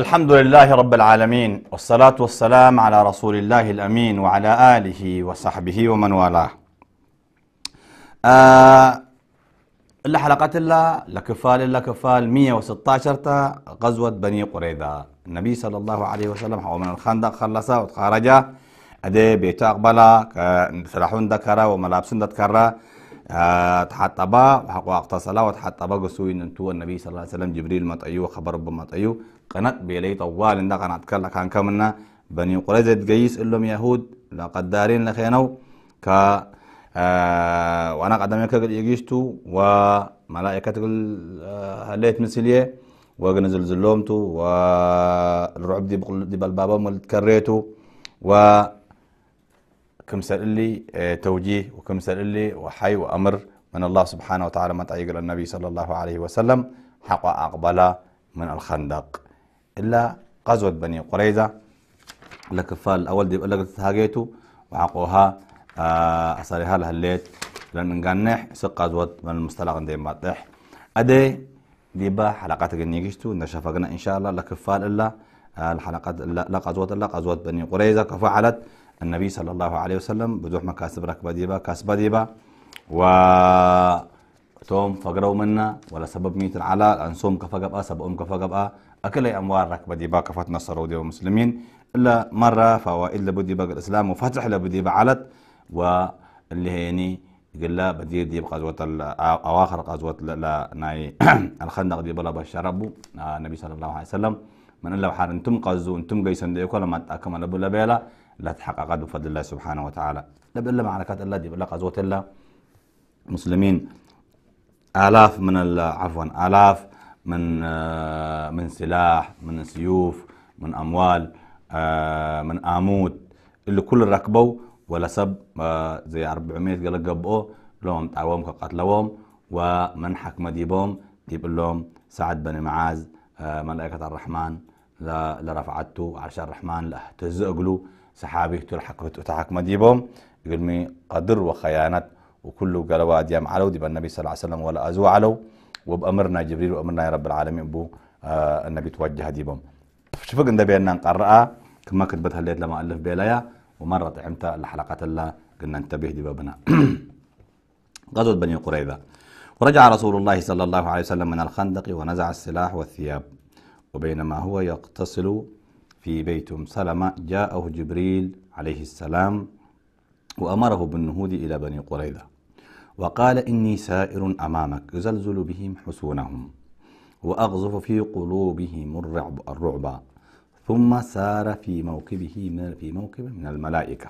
الحمد لله رب العالمين والصلاة والسلام على رسول الله الأمين وعلى آله وصحبه ومن والاه آه إلا حلقة الله لكفال إلا كفال 116 غزوة بني قريظة النبي صلى الله عليه وسلم هو من الخندق خلص وخرج أدي بيتا أقبلا سلاحون ذكرى وملابسون ذكرى تحطبا وحق وقت صلاة وتحطبا قصوي ننتو النبي صلى الله عليه وسلم جبريل مطيو وخبر رب مطيو قناة بيلي طوال عندنا قناة كلا كان كمنا بني قريزة جيس اللهم يهود لا قدارين لخينو ك آه، وانا قدام يكاد يجيشتو وملائكة آه، هليت مسلية وقنا زلومتو والرعب دي بقل دي بالبابا ملت و كم سألي آه، توجيه وكم سألي وحي وأمر من الله سبحانه وتعالى ما تعيق النبي صلى الله عليه وسلم حق أقبل من الخندق إلا قزوة بني قريزة لكفال الأول دي بقلك تتهاجيتو وعقوها آه، لها الليت لأن نقنح سق قزوة من المستلق دي مطح أدي با حلقات جنيجشتو نشافقنا إن شاء الله لكفال إلا آه، الحلقات لا قزوة إلا قزوة بني قريزة كفعلت النبي صلى الله عليه وسلم بدوح ما كاسب ركبة ديبا كاسبة ديبا و توم فقروا منا ولا سبب ميت على أنسوم كفقب سبؤم كفقب أكل أموال ركبة ديبا كفت نصر ودي ومسلمين إلا مرة إلا بدي بقى الإسلام وفتح بدي بعلت واللي هيني قال لا بدير دي بقزوة أواخر قزوة لا ناي الخندق دي بلا بشار ربو آه، النبي صلى الله عليه وسلم من الله حار انتم قزو انتم قيسون ديكو لما تأكم بلا بيلا لا تحقق قد بفضل الله سبحانه وتعالى لا بإلا معركات الله دي بلا قزوت الله مسلمين آلاف من عفوا آلاف من آه، من سلاح من سيوف من أموال آه، من آمود اللي كل ركبوا ولا سب آه، زي 400 قال قبقوا لهم تعوام قتلوهم ومن حكم ديبهم ديب لهم سعد بن معاذ ملائكة الرحمن لرفعته عرش الرحمن لهتزقلوا saxaabihtu lxaqbit u taxakmadiibom مي قدر وخيانات وكل قالوا أديام علو دي النبي صلى الله عليه وسلم ولا أزو علو وبأمرنا جبريل وأمرنا يا رب العالمين بو آه النبي توجه ديبهم شفق ان بينا نقرأ كما كتبتها الليل لما ألف بيلايا ومرة عمتا الحلقة الله قلنا انتبه دبابنا غزوة بني قريظة ورجع رسول الله صلى الله عليه وسلم من الخندق ونزع السلاح والثياب وبينما هو يقتصل في بيت أم سلمة جاءه جبريل عليه السلام وأمره بالنهوض إلى بني قريظة وقال إني سائر أمامك أزلزل بهم حصونهم وأغزف في قلوبهم الرعب الرعب ثم سار في موكبه من في موكب من الملائكة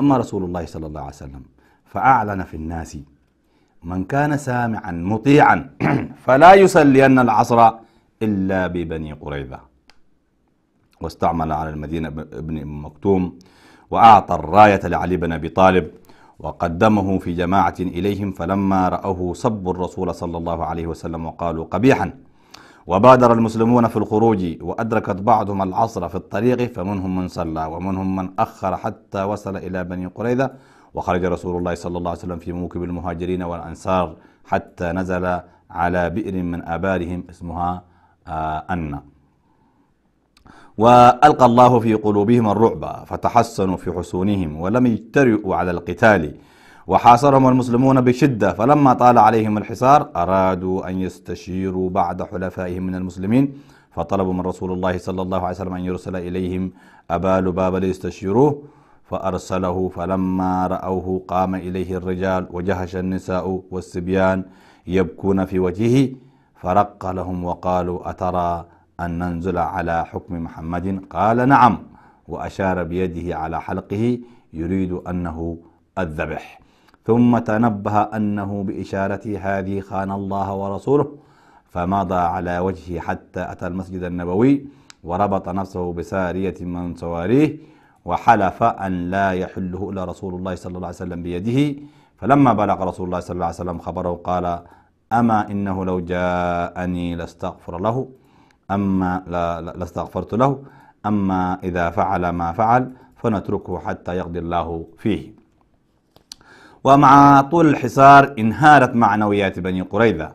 أما رسول الله صلى الله عليه وسلم فأعلن في الناس من كان سامعا مطيعا فلا يسلين العصر إلا ببني قريظة واستعمل على المدينة ابن مكتوم وأعطى الراية لعلي بن أبي طالب وقدمه في جماعة إليهم فلما رأوه سبوا الرسول صلى الله عليه وسلم وقالوا قبيحا وبادر المسلمون في الخروج وأدركت بعضهم العصر في الطريق فمنهم من صلى ومنهم من أخر حتى وصل إلى بني قريظة وخرج رسول الله صلى الله عليه وسلم في موكب المهاجرين والأنصار حتى نزل على بئر من آبارهم اسمها آه، أنّا وألقى الله في قلوبهم الرعب فتحسنوا في حصونهم ولم يجترئوا على القتال وحاصرهم المسلمون بشدة فلما طال عليهم الحصار أرادوا أن يستشيروا بعد حلفائهم من المسلمين فطلبوا من رسول الله صلى الله عليه وسلم أن يرسل إليهم أبا لباب ليستشيروه فأرسله فلما رأوه قام إليه الرجال وجهش النساء والصبيان يبكون في وجهه فرق لهم وقالوا أترى أن ننزل على حكم محمد قال نعم وأشار بيده على حلقه يريد أنه الذبح ثم تنبه أنه بإشارته هذه خان الله ورسوله فمضى على وجهه حتى أتى المسجد النبوي وربط نفسه بسارية من سواريه وحلف أن لا يحله إلا رسول الله صلى الله عليه وسلم بيده فلما بلغ رسول الله صلى الله عليه وسلم خبره قال أما إنه لو جاءني لاستغفر له أما لاستغفرت له أما إذا فعل ما فعل فنتركه حتى يقضي الله فيه ومع طول الحصار انهارت معنويات بني قريظة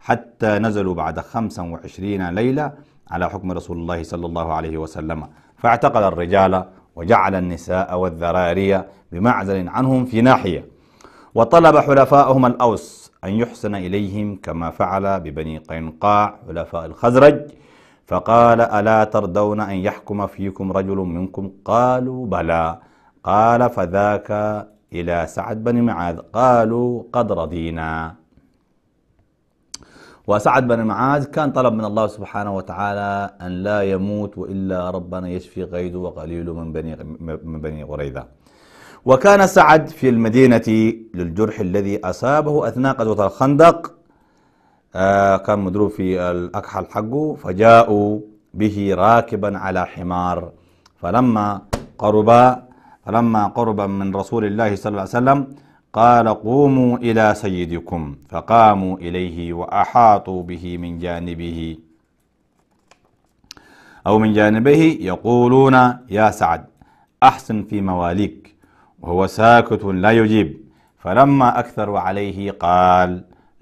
حتى نزلوا بعد 25 ليلة على حكم رسول الله صلى الله عليه وسلم فاعتقل الرجال وجعل النساء والذراري بمعزل عنهم في ناحية وطلب حلفائهم الأوس أن يحسن إليهم كما فعل ببني قينقاع حلفاء الخزرج فقال ألا ترضون أن يحكم فيكم رجل منكم قالوا بلى قال فذاك إلى سعد بن معاذ قالوا قد رضينا وسعد بن معاذ كان طلب من الله سبحانه وتعالى أن لا يموت وإلا ربنا يشفي غيد وقليل من بني من بني قريظة وكان سعد في المدينة للجرح الذي أصابه أثناء غزوة الخندق آه كان مضروب في الأكحل حقه فجاءوا به راكبا على حمار فلما قرب فلما قرب من رسول الله صلى الله عليه وسلم قال قوموا إلى سيدكم فقاموا إليه وأحاطوا به من جانبه أو من جانبه يقولون يا سعد أحسن في مواليك وهو ساكت لا يجيب فلما أكثر عليه قال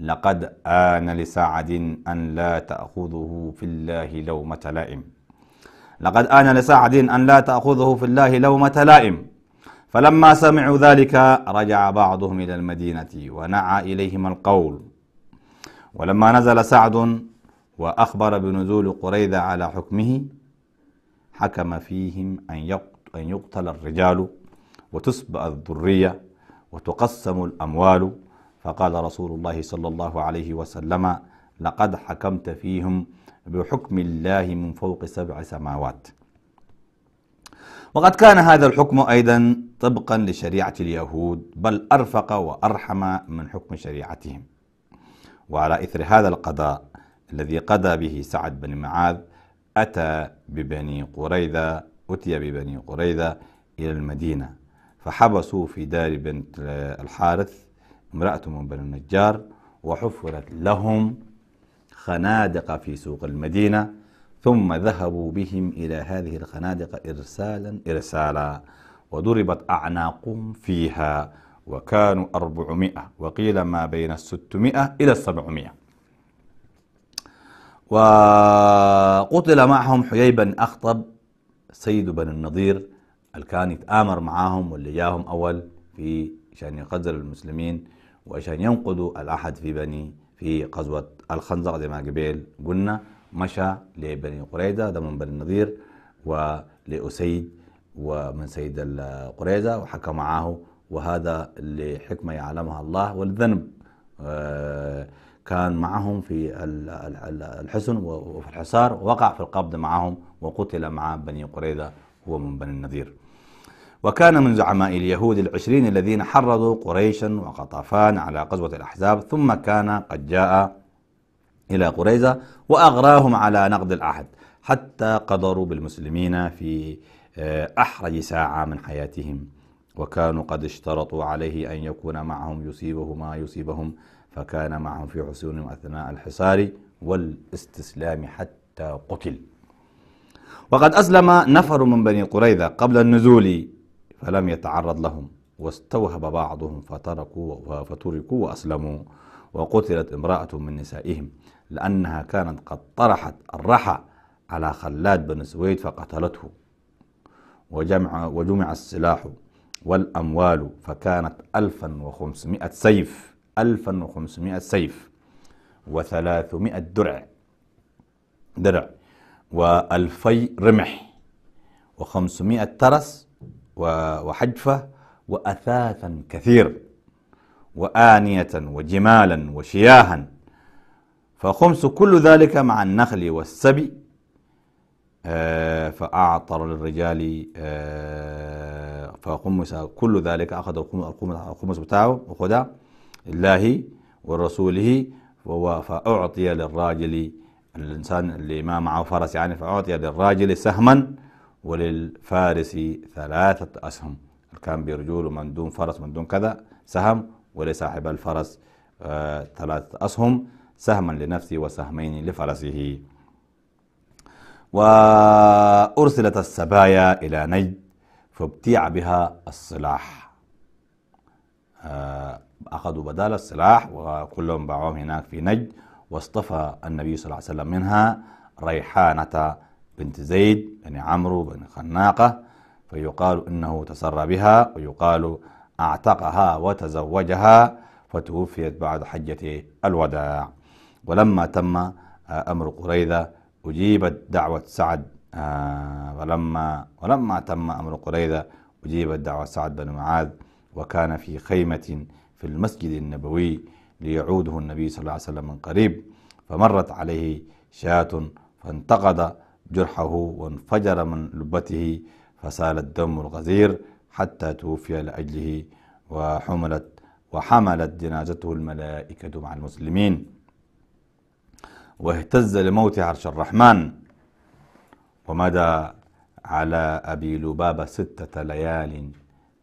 لقد آن لسعد أن لا تأخذه في الله لومة لائم لقد آن لسعد أن لا تأخذه في الله لومة لائم فلما سمعوا ذلك رجع بعضهم إلى المدينة ونعى إليهم القول ولما نزل سعد وأخبر بنزول قريذة على حكمه حكم فيهم أن يقتل الرجال وتسبى الذرية وتقسم الأموال فقال رسول الله صلى الله عليه وسلم لقد حكمت فيهم بحكم الله من فوق سبع سماوات وقد كان هذا الحكم أيضا طبقا لشريعة اليهود بل أرفق وأرحم من حكم شريعتهم وعلى إثر هذا القضاء الذي قضى به سعد بن معاذ أتى ببني قريظة أتي ببني قريظة إلى المدينة فحبسوا في دار بنت الحارث امرأة من بني النجار وحفرت لهم خنادق في سوق المدينة ثم ذهبوا بهم إلى هذه الخنادق إرسالا إرسالا وضربت أعناقهم فيها وكانوا أربعمائة وقيل ما بين الستمائة إلى السبعمائة وقتل معهم حيي بن أخطب سيد بن النضير اللي كان يتآمر معاهم واللي جاهم أول في عشان يقدر المسلمين وعشان ينقذوا الأحد في بني في غزوة الخنزر زي ما قبل قلنا مشى لبني قريدة ده من بني النظير ولأسيد ومن سيد القريدة وحكى معاه وهذا لحكمة يعلمها الله والذنب آه، كان معهم في الحسن وفي الحصار وقع في القبض معهم وقتل مع بني قريدة هو من بني النذير وكان من زعماء اليهود العشرين الذين حرضوا قريشا وقطفان على قزوة الأحزاب ثم كان قد جاء إلى قريزة وأغراهم على نقض العهد حتى قدروا بالمسلمين في آه، أحرج ساعة من حياتهم وكانوا قد اشترطوا عليه أن يكون معهم يصيبه ما يصيبهم فكان معهم في حصونهم أثناء الحصار والاستسلام حتى قتل وقد أسلم نفر من بني قريظة قبل النزول فلم يتعرض لهم واستوهب بعضهم فتركوا فتركوا وأسلموا وقتلت امرأة من نسائهم لأنها كانت قد طرحت الرحى على خلاد بن سويد فقتلته وجمع, وجمع السلاح والأموال فكانت 1500 سيف 1500 سيف و300 درع درع و2000 رمح و500 ترس وحجفة وأثاثا كثير وآنية وجمالا وشياها فخمس كل ذلك مع النخل والسبي آه، فأعطر للرجال آه، فخمس كل ذلك أخذ الخمس بتاعه وخدع الله ورسوله فأعطي للراجل الإنسان اللي ما معه فرس يعني فأعطي للراجل سهما وللفارسي ثلاثة أسهم كان برجول ومن دون فرس من دون كذا سهم ولصاحب الفرس آه ثلاثة أسهم سهما لنفسه وسهمين لفرسه وأرسلت السبايا إلى نجد فابتيع بها السلاح آه أخذوا بدال السلاح وكلهم باعوهم هناك في نجد واصطفى النبي صلى الله عليه وسلم منها ريحانة بنت زيد بن عمرو بن خناقة فيقال إنه تسرى بها ويقال أعتقها وتزوجها فتوفيت بعد حجة الوداع ولما تم آه، أمر قريظة أجيبت دعوة سعد آه، ولما ولما تم أمر قريظة أجيبت دعوة سعد بن معاذ وكان في خيمة في المسجد النبوي ليعوده النبي صلى الله عليه وسلم من قريب فمرت عليه شاة فانتقد جرحه وانفجر من لبته فسال الدم الغزير حتى توفي لأجله وحملت وحملت جنازته الملائكة مع المسلمين واهتز لموت عرش الرحمن ومدى على أبي لبابة ستة ليال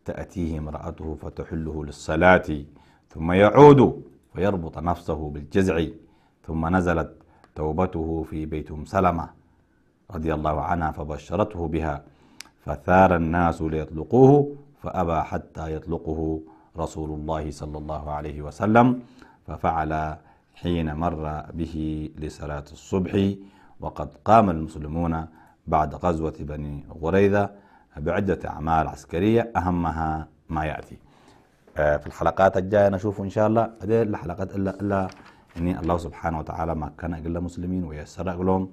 تأتيه امرأته فتحله للصلاة ثم يعود فيربط نفسه بالجزع ثم نزلت توبته في بيت سلمه رضي الله عنها فبشرته بها فثار الناس ليطلقوه فأبى حتى يطلقه رسول الله صلى الله عليه وسلم ففعل حين مر به لصلاة الصبح وقد قام المسلمون بعد غزوة بني غريذة بعدة أعمال عسكرية أهمها ما يأتي آه، في الحلقات الجاية نشوف إن شاء الله هذه الحلقات إلا, إلا إن الله سبحانه وتعالى مكن إلا المسلمين ويسر لهم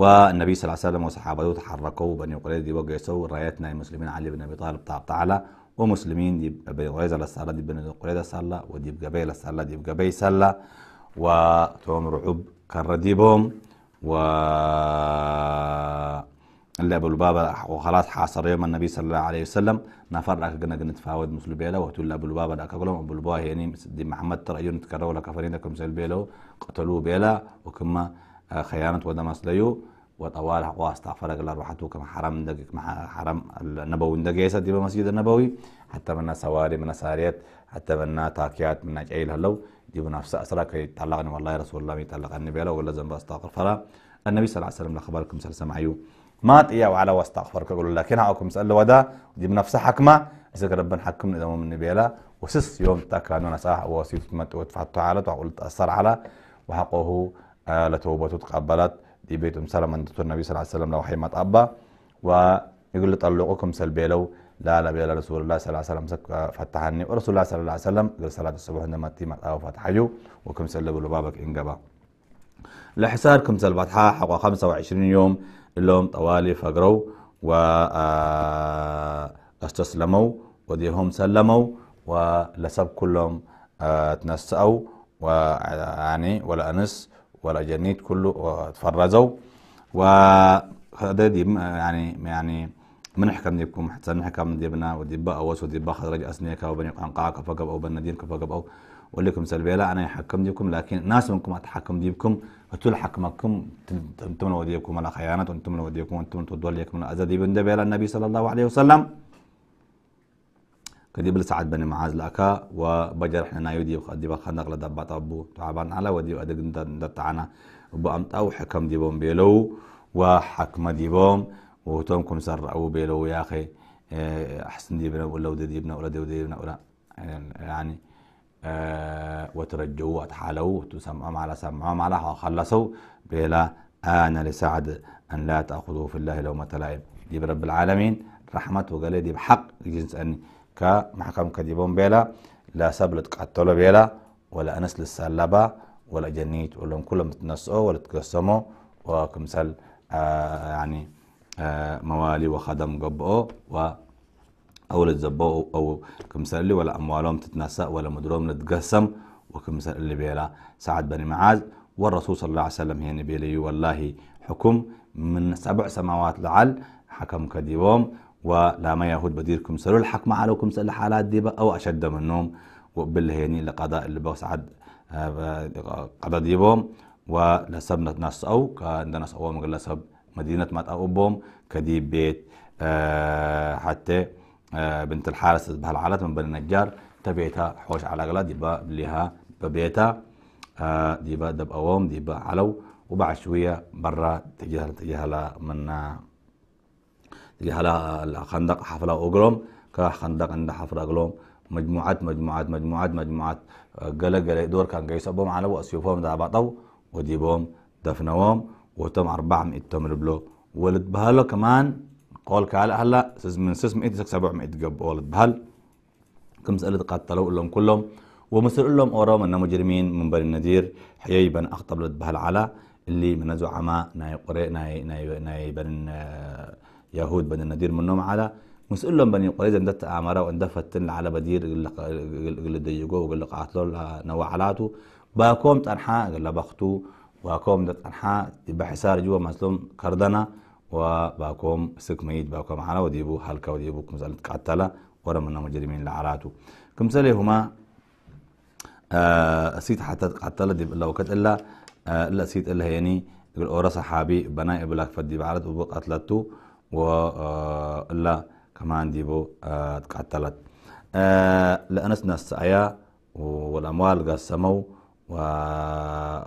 والنبي صلى الله عليه وسلم وصحابته تحركوا بني قريظة وقيسوا رايتنا المسلمين علي بن أبي طالب تعالى تعالى ومسلمين دي بني قريظة الصلاة دي بني قريظة صلى ودي بقبي صلى دي بقبي صلى وتوم رعب كرديبهم و اللي أبو الباب وخلاص حاصر يوم النبي صلى الله عليه وسلم نفر أكنا قنا تفاوض مسلم بيلا وتقول أبو الباب دا أكلهم أبو الباب يعني دي محمد ترى يوم تكرروا لك فريندكم سيل بيلو قتلوه بيلا وكما خيانة ودمس ديو وطوال واستغفرك الله روحته كما حرم دقيق حرم النبوي دقيسة دي بمسجد النبوي حتى منا سواري منا ساريات حتى منا تاكيات منا جعيل هلو دي بنفس أسرا كي يتعلقني والله رسول الله يتعلقني بيلا ولا زنب استغفر فلا النبي صلى الله عليه وسلم لخبركم سمعيو ما تيا وعلى واستغفرك اقول لكن هاكم سأل ودا دي بنفس حكمة إذا ربنا حكمنا إذا من بيلا وسس يوم تاكانو نساح ووسيط مت وتفتح على وقلت أثر على وحقه تقبلت دي ለተውበቱ ትቀበላት ዲቤቱ النبي صلى الله عليه وسلم لو ሐይማት ابا ويقول سلبي لو لا لا بلا رسول الله صلى الله عليه وسلم فتحني ورسول الله صلى الله عليه وسلم قال صلاة الصبح عندما تيم أو فتحيو وكم سلبوا لبابك إن جبا لحساركم سلبتها حقا 25 يوم اللهم طوالي فقروا واستسلموا آه، وديهم سلموا ولسب كلهم آه، تنسأوا ويعني آه، ولا أنس ولا جنيت كله وتفرزوا وهذا يعني يعني من حكم ديبكم حتى من حكم ديبنا وديبا أوس وديبا خرج أسنيك بني قنقاع كفقب أو بني دين كفقب أو ولكم سلبيلا أنا يحكم ديبكم لكن ناس منكم أتحكم ديبكم فتول حكمكم أنتم وديكم على خيانة وأنتم وديكم وأنتم تدول لكم الأذى ديبن دبيلا النبي صلى الله عليه وسلم كدي بل سعد بن معاذ لأكا وبجر حنا يدي وقدي بقى خندق لدبات أبو تعبان على ودي أدق دتعنا أبو أمتأو حكم بوم بيلو وحكم ديبهم وهتم كم سرعوا بيلو يا أخي آه، أحسن بنا ولا ودي ديبنا ولا دي ولا, ولا يعني وترجو آه، وترجوا وتحالوا وتسمعهم على سمعهم على وخلصوا بلا انا لسعد أن لا تاخذوا في الله لومة لائم دي برب العالمين رحمة وقال دي بحق جنس أني كمحكم كديبون بيلا لا سبلت قتلو بيلا ولا أنس للسلبة ولا جنيت ولهم كلهم تنسقوا ولا تقسموا وكمثل آه يعني آه موالي وخدم جبوا و أو زبقوا أو كمثل اللي ولا أموالهم تتنسى ولا مدرهم نتقسم وكمثل اللي بيلا سعد بن معاذ والرسول صلى الله عليه وسلم هي نبيلي والله حكم من سبع سماوات لعل حكم كديبهم ولا ما يهود بديركم الحق الحكم عليكم سل حالات دي بقى أشد منهم وقبل يعني لقضاء اللي بوسعد آه، قضاء ديبهم ولسبنا ناس أو ناس او مقلا سب مدينة مات أبوهم كديب بيت أه حتى أه بنت الحارس العالات من بني النجار تبيتها حوش على غلا ديبا بليها ببيتها أه ديبا دب أوام ديبا علو وبعد شوية برا تجهل تجهل من እዚ ከንደቕ ሓፍላ እግሮም ካ ከንደቕ እንዳ ሓፍላ እግሎም መጅሙዓት መጅሙዓት መጅሙዓት መጅሙዓት ገለገለ ዶርካ ንገይሰቦም ዓነ ወእስፎም ዛባጠው ወዲቦም ደፍነዎም ወቶም ኣርባዕ ምኢት እቶም ልብሎ ወልትበሃሎ ከማን ቆል ካልእ ሃላ ምን ስስ ምኢት ሰብዕ ምኢት ገብኦ ልትበሃል كم سألت قتلوا لهم كلهم ومسر لهم أورام أن مجرمين من بني النذير حيي بن أخطب لتبهل على اللي منزو عما ناي قري ناي ناي ناي بن يهود بني النذير منهم على مسؤولهم بني قريظة دت أمرة واندفتن على بدير اللي ضيقوه واللي قاتلوا علاتو باكم تنحى قل بختو باكم دت أنحى بحسار جوا مسلم كردنا وباكم سكميد باكم على وديبو هلكا وديبو كمزال تقتلا ورمنا مجرمين لعلاته كمسالي هما اسيت آه، حتى تقتلا ديب لو وكت إلا آه سيت إلا يعني يقول أورا صحابي بناي ابلاك فدي بعرض وبقاتلتو آه، لا كمان ديبو آه، تقتلت آه، لأنس ناس والأموال قسموا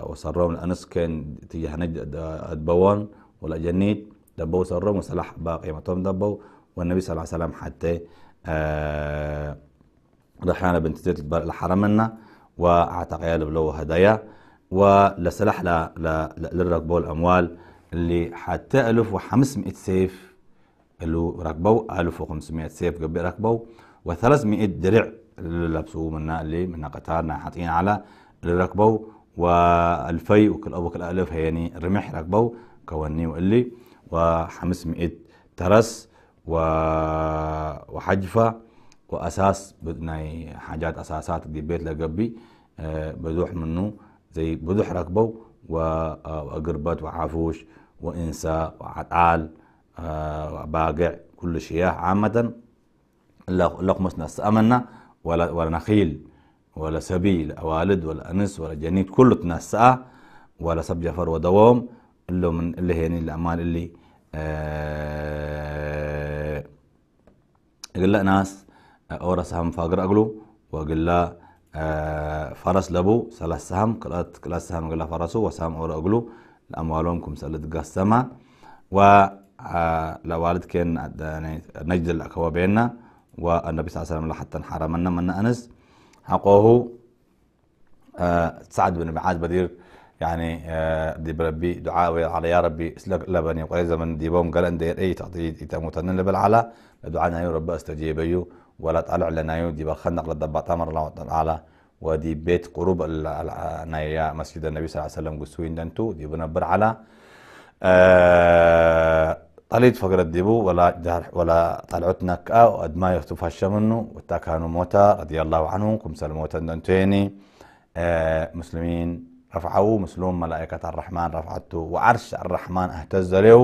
وصروا لأنس كان تجاه نجد أدبوان ولا جنيت دبوا صروا وسلاح باقي توم دبوا والنبي صلى الله عليه وسلم حتى رحانا بنت زيد الحرمنا وأعتق عيال بلو هدايا ولسلاح للركبوا الأموال اللي حتى ألف وخمسمائة سيف اللي ركبوا 1500 سيف قبل ركبوا و300 درع اللي لابسوه منا اللي منا قطارنا حاطين على اللي ركبوا والفي وكل أبو كل ألف هيني رمح ركبوا كوني واللي و و500 ترس و... وحجفة وأساس بدناي حاجات أساسات دي بيت لقبي آه، بدوح منه زي بدوح ركبوا وأقربات آه، وعافوش وإنساء وعطال باقع كل شياه عامة لا ناس سأمنا ولا ولا نخيل ولا سبيل والد ولا أنس ولا جنيد كل تنسأ آه. ولا سب جفر ودوام اللي من اللي هني الأمان اللي آه لا ناس آه، أورس سهم فاقر أقلو وقلا آه فرس لبو ثلاث سهم كلات كلات سهم لا فرسو وسهم أور أقلو لأموالهم كم سلت قسمة و آه، لوالد كان يعني نجد الأكوا بيننا والنبي صلى الله عليه وسلم حتى حرمنا من أنس حقه آه، سعد بن معاذ بدير يعني آه، دي بربي دعاء على يا ربي اسلك لبني قريزة من ديبهم قال ان دير اي إيه تعطي إيه تموتن لبل على دعانا يا رب استجيب يو ولا طلع لنا يو دي بخندق لدبا تمر الله تعالى ودي بيت قروب نايا مسجد النبي صلى الله عليه وسلم قسوين دنتو دي بنبر على آه طليت فقر الدبو ولا جار ولا طلعتنا نكاء وقد ما يختف هشمنو وتا كانوا موتا رضي الله عنه كم سلموتا دنتيني آه مسلمين رفعوا مسلم ملائكة الرحمن رفعته وعرش الرحمن اهتز له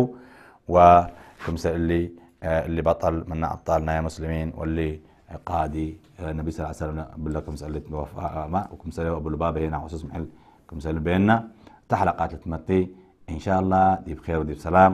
وكم اللي آه اللي بطل من أبطالنا يا مسلمين واللي قادي آه، النبي صلى الله عليه وسلم بالله كم سألت آه، ما وكم سألي أبو الباب هنا وسوس محل كم سألي بيننا تحلقات تمتي إن شاء الله دي بخير ودي بسلام